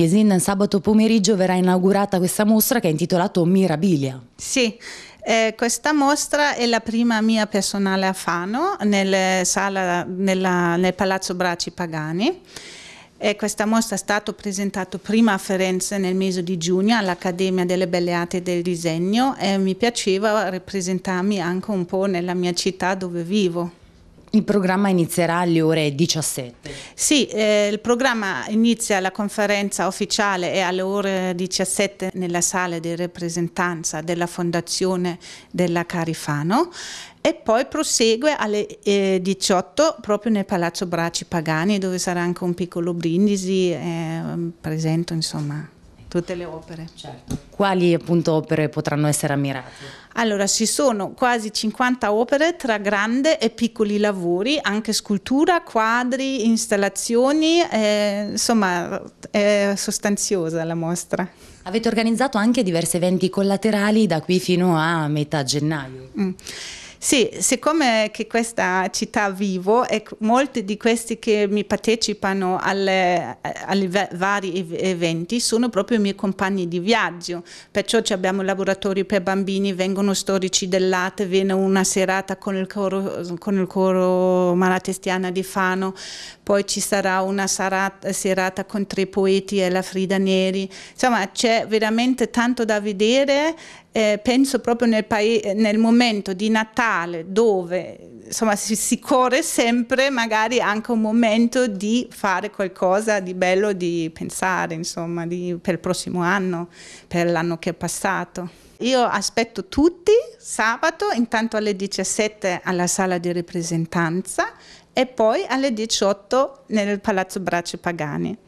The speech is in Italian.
Yesin, sabato pomeriggio verrà inaugurata questa mostra che è intitolata Mirabilia. Sì, eh, questa mostra è la prima mia personale a Fano, nel, eh, sala, nella, nel Palazzo Bracci Pagani. E eh, questa mostra è stata presentata prima a Firenze nel mese di giugno all'Accademia delle Belle Arti e del Disegno e mi piaceva rappresentarmi anche un po' nella mia città dove vivo. Il programma inizierà alle ore 17. Sì, eh, il programma inizia la conferenza ufficiale è alle ore 17 nella sala di rappresentanza della Fondazione della Carifano e poi prosegue alle eh, 18 proprio nel Palazzo Braci Pagani dove sarà anche un piccolo brindisi eh, presento insomma tutte le opere. Certo. Quali appunto opere potranno essere ammirate? Allora, ci sono quasi 50 opere tra grande e piccoli lavori, anche scultura, quadri, installazioni, eh, insomma è sostanziosa la mostra. Avete organizzato anche diversi eventi collaterali da qui fino a metà gennaio. Mm. Sì, siccome che questa città vivo e molti di questi che mi partecipano ai alle vari eventi sono proprio i miei compagni di viaggio, perciò abbiamo laboratori per bambini, vengono storici dell'arte, viene una serata con il coro, con il coro malatestiana di Fano, poi ci sarà una serata, serata con tre poeti e la Frida Neri, insomma c'è veramente tanto da vedere eh, penso proprio nel, nel, momento di Natale dove insomma, si, si, corre sempre magari anche un momento di fare qualcosa di bello, di pensare insomma, di, per il prossimo anno, per l'anno che è passato. Io aspetto tutti sabato intanto alle 17 alla sala di rappresentanza e poi alle 18 nel Palazzo Bracci Pagani.